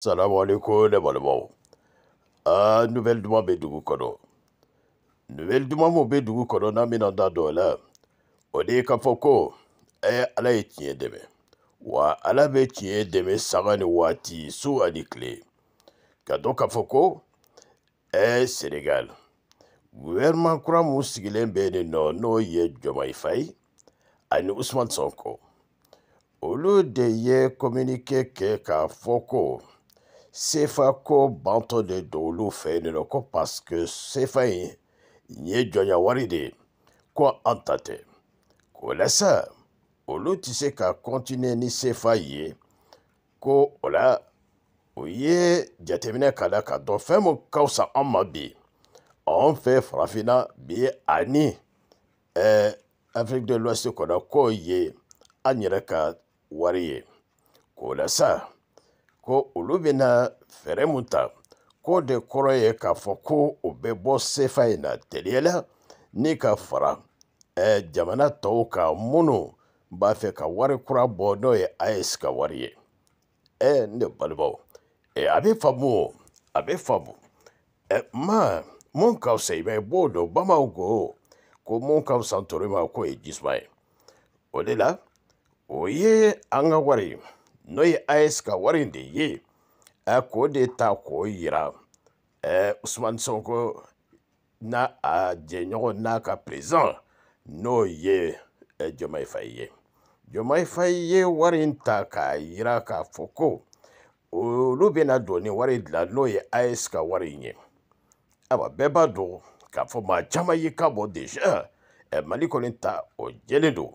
Salam alekoum, neman le bon, bon. ah, mou. Non, non, a nouvel douman be dougou kono. Nouvel douman mou be dougou kono nan menanda do la. O dey ka foko, e alayet nye deme. Wa alayet nye deme sa gani wati sou anik le. Ka don ka foko, e senegal. Gouvernman kura mousi gilen bene nan nouye djoma ifay. Ani ousman sonko. O lou deyye komunike ke ka foko. Sefa kou bantou de dou lou fey niloko paske sefa yi nye djonya waride kwa antate. Kou la sa, ou lou tise ka kontine ni sefa yi kou ou la ou yi djatemine kada ka do fe mou kaw sa amma bi. A on fe frafina biye ani e Afrik de lwase kono kou yi anire ka waride. Kou la sa. ko olu bɛna fɛɛrɛ mun ta k'o de kɔrɔ ye k'a fɔ ko o bɛ bɔ sefa in na teliyala ni ka fara ɛɛ jamana tɔw kan minnu b'a fɛ ka wari kura bɔ n'o ye AES ka wari ye ɛɛ ne balimaw ɛɛ a bɛ faamu o a bɛ faamu ɛɛ maa mun ka fisa i b'a ye b'o dɔn bamaw ko ko mun ka fisa tori ma k'o ye jisuma ye o de la o ye an ka wari ye. n'o ye AES ka wari in de ye k'o de ta k'o yira e, usman Sonko n'a a jɛɲɔgɔn n'a ka président n'o ye Diomaye e Faye ye Diomaye Faye ye wari in ta k'a yira k'a fɔ ko olu bɛna don ni wari dilan n'o ye AES ka wari in ye ayiwa bɛɛ b'a dɔn k'a fɔ maa e caman yi ka bɔ déjà mali kɔni ta o jɛlen don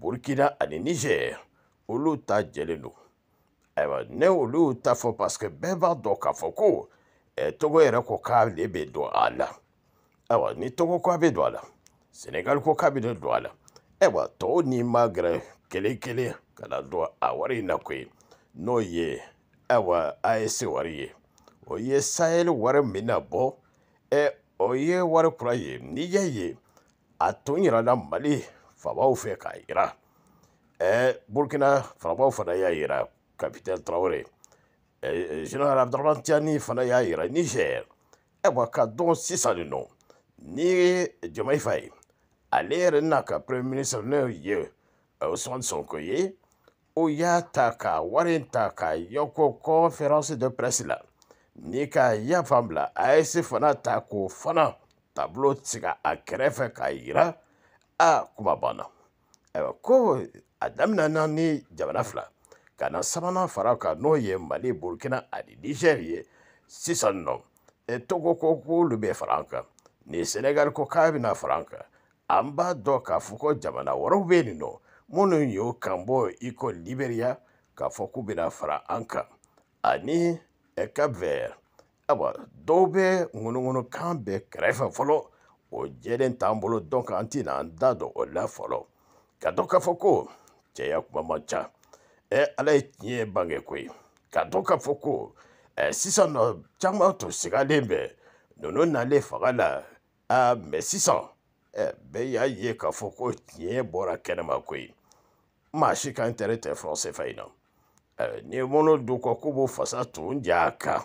burukina ani nizɛri olu ta jɛlen don ne olu ta fɔ paseke bɛɛ b'a dɔn k'a fɔ ko togo yɛrɛ ko k'ale bɛ don a la ayiwa ni togo ko a bɛ don a la senegali ko k'a bɛ don a la ayiwa tɔw ni ma kelen kelen ka na don a wari in na koyi n'o ye ayiwa AES e wari ye o ye sahel wari min na bɔ ɛ e o ye wari kura ye n'i y'a ye a tun yirala mali faamaw fɛ k'a yira ɛ e burukina faamaw fana y'a yira Capitaine Traoré. Général Abdurrahman Tiani fana Niger ayiwa ka dɔn sisan nin nɔ ni Diomaye Faye naka premier ministre n'o ye Ousmane Sonko ou o Warintaka yoko conférence de presse là. Nika ka y'a fan fana ta k'o fana tableau sigi a kɛrɛfɛ k'a yira a kuma banna ayiwa ka na sabanan fara kan n'o ye mali burukina ani nizɛri ye sisan nɔ e togo ko k'olu bɛ fara an kan ni Senegal ko k'a bɛna fara an kan an b'a dɔn k'a fɔ ko jamana wɛrɛw bɛ yen nɔ minnu y'o kan bɔ i liberiya k'a fɔ k'u bɛna fara an kan ani kapvɛr ayiwa dɔw bɛ ŋunuŋunu kan bɛɛ kɛrɛfɛ fɔlɔ o jɛlen t'an bolo dɔn k'an tɛna an da don o la fɔlɔ ka dɔn k'a fɔ ko cɛya kuma man ca ala ye tiɲɛ bange koyi k'a dɔn k'a fɔ ko sisan nɔ caman tun sigalen bɛ ninnu nalen fanga la aa mɛ sisan bɛɛ y'a ye k'a fɔ ko tiɲɛ bɔra kɛnɛma koyi maa si ka intérêt tɛ faransefa in na ni minnu dun ko k'u b'o fasa tun ja a kan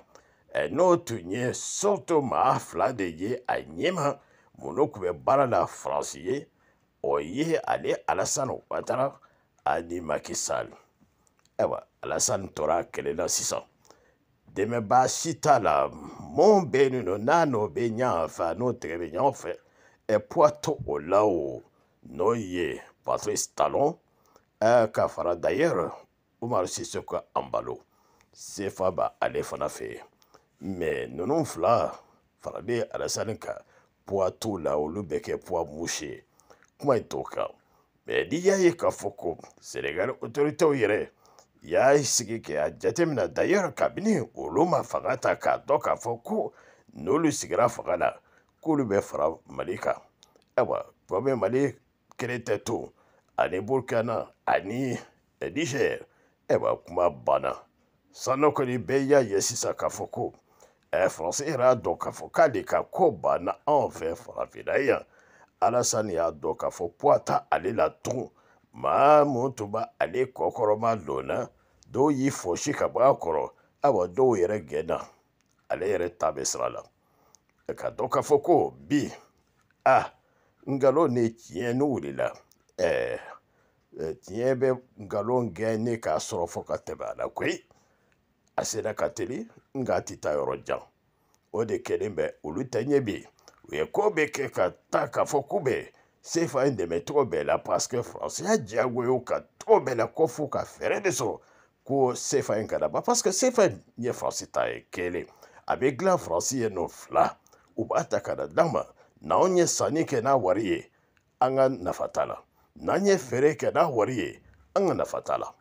n'o tun ye surtout maa fila de ye a ɲɛma minnu tun bɛ baara la faransi ye o ye ale alasani watara ani makisali ayiwa alasani tora kɛlɛ la sisan dɛmɛba si t'a la mun bɛ yen nɔ n'a n'o bɛ ɲɔgɔn fɛ n'o tɛgɛ bɛ ɲɔgɔn fɛ ɛpuwa to o la o n'o ye patrice talon ɛɛ e ka fara d'ailleurs umar sisoko anbalo sefa ba ale fana fɛ mais ninnu fila faralen alasani kan puwa t'o la olu bɛ kɛ puwa musu ye kuma in t'o kan mais n'i y'a ye k'a fɔ ko sénégal autorités yɛrɛ Ya isigike a jatemina dayor kabini ou louman fangata ka do kafoku nou lusigera fangana kou lube fra malika. Ewa, pwame mali kre tetou. Ani boulkana, ani nije, ewa kouman bana. Sanon koni beya yesisa kafoku. E franse ira do kafoka li ka kou bana anve fra vina ya. A la san ya do kafoku pou ata alila tou maa mutuba ale kɔkɔrɔma lonna dɔw y'i fosi ka bɔ a kɔrɔ awa dɔw yɛrɛ gɛnna ale yɛrɛ ta bɛ sira la ka dɔ k'a fɔ ko bi a nkalon ni tiɲɛ ni wulila ɛɛ tiɲɛ bɛ nkalon gɛn ne k'a sɔrɔ fɔ ka tɛmɛ a la koyi a sera ka teli nka a tɛ taa yɔrɔ jan o de kɛlen bɛ olu ta ɲɛ bi u ye ko bɛ kɛ ka taa k'a fɔ k'u bɛ sefa ye dɛmɛ cogo bɛɛ la parseke faransiya diyago ye ka cogo bɛɛ la ko fo ka fɛɛrɛ de sɔrɔ ko sefa ye ka daba parseke sefa ye faransi ta ye kelen a bɛ dilan faransi ye nɔ fila u b'a ta ka da d'an ma n'anw ye sanni kɛ n'a wari ye an ka nafa t'a la n'an ye feere kɛ n'a wari ye an ka nafa t'a la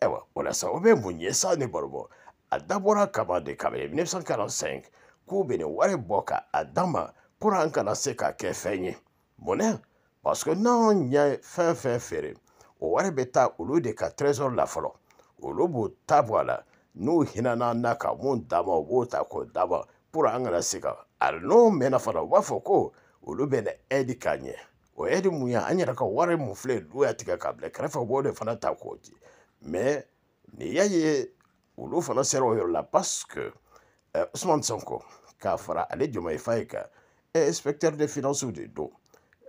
ayiwa walasa o bɛ mun ye sa ni baro bɔ a dabɔra kama de kabini 1945 k'u bɛ nin wari bɔ ka a d'an ma pour an kana se k'a kɛ fɛn ye mun na parce que n'anw ye fɛn fɛn feere o wari bɛ taa olu de ka trésor la fɔlɔ olu b'o ta bɔ a la n'u hinana na ka mun d'a ma u b'o ta k'o d'a ma pour an kana se ka ali n'o mɛnna fana u b'a fɔ ko olu bɛ na aide k'an ɲɛ o aide mun ye an yɛrɛ ka wari mun filɛ n'u y'a tigɛ k'a bila kɛrɛfɛ u b'o de fana ta k'o di mais nin y'a ye olu fana sera o yɔrɔ la parce que euh, usman sanko k'a fara ale jɔnmayifayi kan inspecteur des finances de don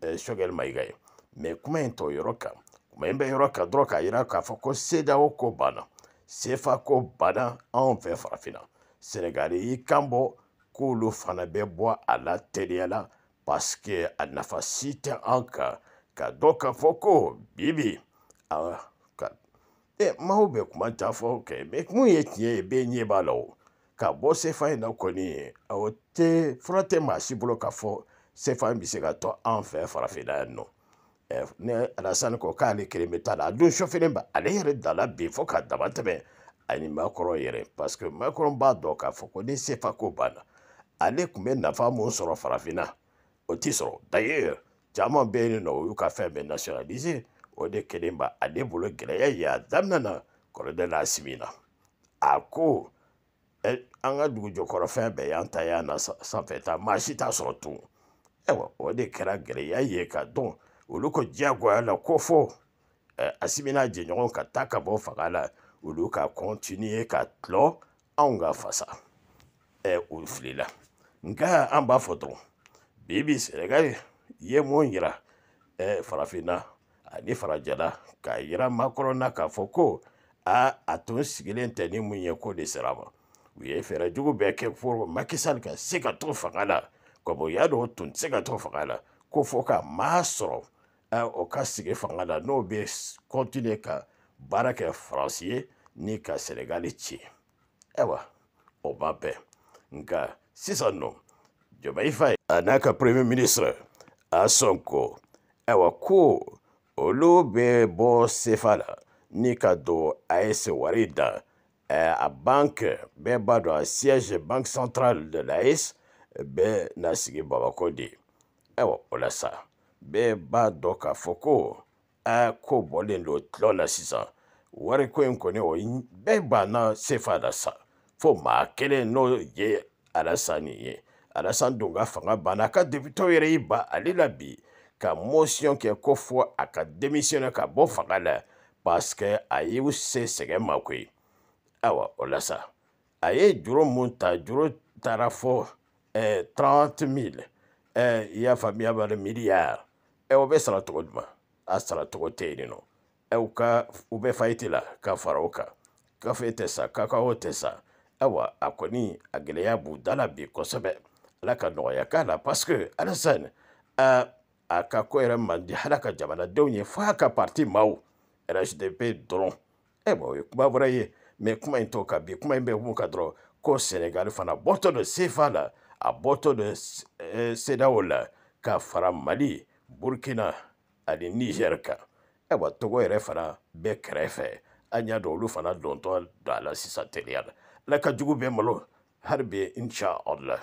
Eh, shogel Mayiga ye kuma in t'o yɔrɔ kan kuma in bɛ yɔrɔ kan dɔrɔn k'a yira k'a fɔ ko CEDEAO ko banna CFA ko banna anw fɛ farafinna Sénégal y'i kan bɔ k'olu fana bɛ bɔ a la teliya la parce a nafa si tɛ an kan ka dɔn k'a fɔ ko bibi a ka e maaw bɛ kuma ta fɔ kɛ mɛ mun ye tiɲɛ ye bɛɛ ɲɛ b'a la o ka bɔ CFA in na kɔni awɔ tɛ fura tɛ maa si bolo ka fɔ CFA in se ka tɔn an fɛ farafinna yan nɔ ni alasani ko k'ale kelen bɛ taa la a don sɔfɛlen ba ale yɛrɛ dala bin fo k'a dama tɛmɛ ani maakɔrɔ yɛrɛ paseke maakɔrɔ b'a dɔn k'a fɔ ko ni CFA ko banna ale tun bɛ nafa mun sɔrɔ farafinna o t'i sɔrɔ d'ailleurs caman bɛ yen nɔ o y'u ka fɛn bɛɛ nationalisé o de kelen ba ale bolo gɛlɛya ye a daminɛ na kɔrɔdɛ n'a na a ko an ka dugu bɛɛ y'an ta y'an na sanfɛ maa si t'a sɔrɔ tun ayiwa o de kɛra gɛlɛya ye ka dɔn olu ko diyagoya la ko fɔ asimi n'a jɛɲɔgɔn ka taa ka bɔ fanga la olu ka kɔntiniye ka tulɔ anw ka fasa o e, filila nka an b'a fɔ dɔrɔn bibi sɛnɛgali ye mun yira e, farafinna ani farajɛla k'a yira makɔrɔna k'a fɔ ko a a tun sigilen tɛ ni mun ye ko de sera a ma u ye fɛɛrɛ jugu bɛɛ kɛ fo makisali ka se ka to fanga la kwaboya dɔw tun tɛ se ka to fanga la ko fɔ ka maa sɔrɔ o ka sigi fanga la n'o bɛ kɔntine ka baara kɛ faransi ye ni ka senegali ci ayiwa o ma bɛn nka sisan nɔ jɔnmayi fa ye a n'a ka premier ministre asɔnko ayiwa ko olu bɛ bɔ sefa la ni ka don as wari da a banque bɛɛ b'a dɔn a siège banque centrale de l'AES bɛɛ n'a sigi babako di ayiwa o la sa bɛɛ b'a dɔn k'a fɔ ko a ko bɔlen do tulo na sisan wariko in kɔni o bɛɛ banna sefa la sa fo maa kelen n'o ye alasani ye alasan don ka fanga banna a ka debitɔw yɛrɛ y'i ba ale la bi ka mɔsiyɔn kɛ ko fɔ a ka denmisɛnnin ka bɔ fanga la paseke a y'u se sɛgɛn ma koyi ayiwa o la sa a ye juru mun ta juru taara fɔ eh, 30 000 eh, y'a famia bari miliyari eh, o bɛ sara cogo jumɛn a sara cogo tɛ yen nɔ eh, u ka u bɛ fayiti la ka fara o eh, dalabi, kosebe, laka sa kakao tɛ sa la parce que alasan eh, a ka ko yɛrɛ man di ka jamanadenw ye f'a parti mau, rsdp dɔrɔn ayiwa eh, o kuma wɛrɛ ye mɛ kuma in bi kuma in bɛ mun ko Senegal fana botono don sefa a bɔtɔ da sedaw la ka fara mali burkina ani niger kan ayiwa e togo yɛrɛ fana bɛɛ kɛrɛfɛ an y'a dɔn olu fana dɔntɔ don a la sisan teliya la ala ka jugu bɛɛ malo hali bi insha allah